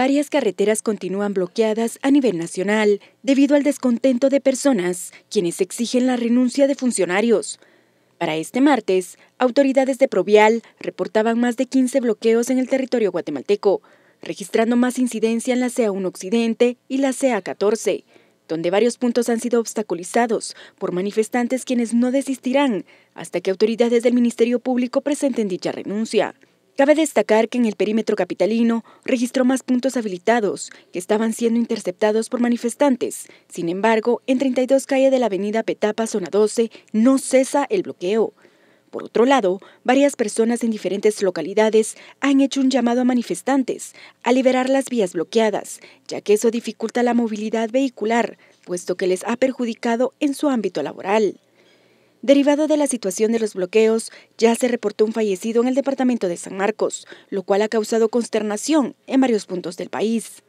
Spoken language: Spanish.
Varias carreteras continúan bloqueadas a nivel nacional debido al descontento de personas quienes exigen la renuncia de funcionarios. Para este martes, autoridades de Provial reportaban más de 15 bloqueos en el territorio guatemalteco, registrando más incidencia en la CA1 Occidente y la CA14, donde varios puntos han sido obstaculizados por manifestantes quienes no desistirán hasta que autoridades del Ministerio Público presenten dicha renuncia. Cabe destacar que en el perímetro capitalino registró más puntos habilitados, que estaban siendo interceptados por manifestantes. Sin embargo, en 32 calle de la avenida Petapa, zona 12, no cesa el bloqueo. Por otro lado, varias personas en diferentes localidades han hecho un llamado a manifestantes a liberar las vías bloqueadas, ya que eso dificulta la movilidad vehicular, puesto que les ha perjudicado en su ámbito laboral. Derivado de la situación de los bloqueos, ya se reportó un fallecido en el departamento de San Marcos, lo cual ha causado consternación en varios puntos del país.